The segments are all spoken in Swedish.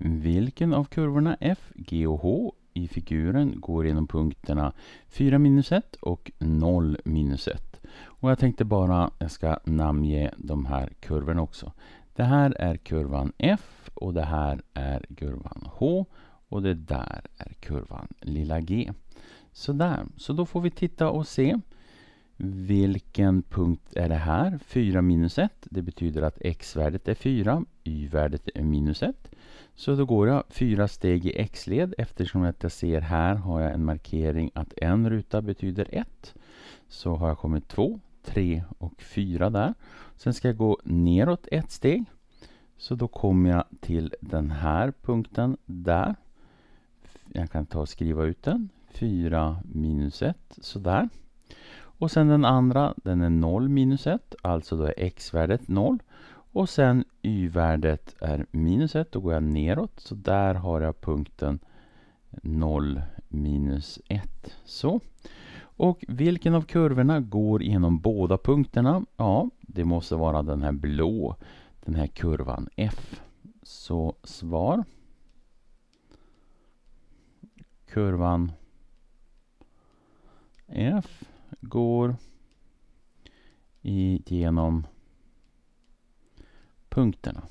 Vilken av kurvorna F, G och H i figuren går genom punkterna 4 minus 1 och 0 minus 1? Och jag tänkte bara jag ska namnge de här kurvorna också. Det här är kurvan F och det här är kurvan H och det där är kurvan lilla g. Sådär, så då får vi titta och se vilken punkt är det här? 4 minus 1. Det betyder att x-värdet är 4, y-värdet är minus 1. Så då går jag fyra steg i x-led eftersom att jag ser här har jag en markering att en ruta betyder 1. Så har jag kommit 2, 3 och 4 där. Sen ska jag gå neråt ett steg. Så då kommer jag till den här punkten där. Jag kan ta och skriva ut den. 4 minus 1, sådär. Och sen den andra, den är 0 minus 1, alltså då är x-värdet 0. Och sen y-värdet är minus 1, då går jag neråt. Så där har jag punkten 0 minus 1. Så. Och vilken av kurvorna går genom båda punkterna? Ja, det måste vara den här blå, den här kurvan F. Så svar. Kurvan F går igenom punkterna.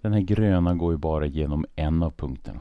Den här gröna går ju bara genom en av punkterna.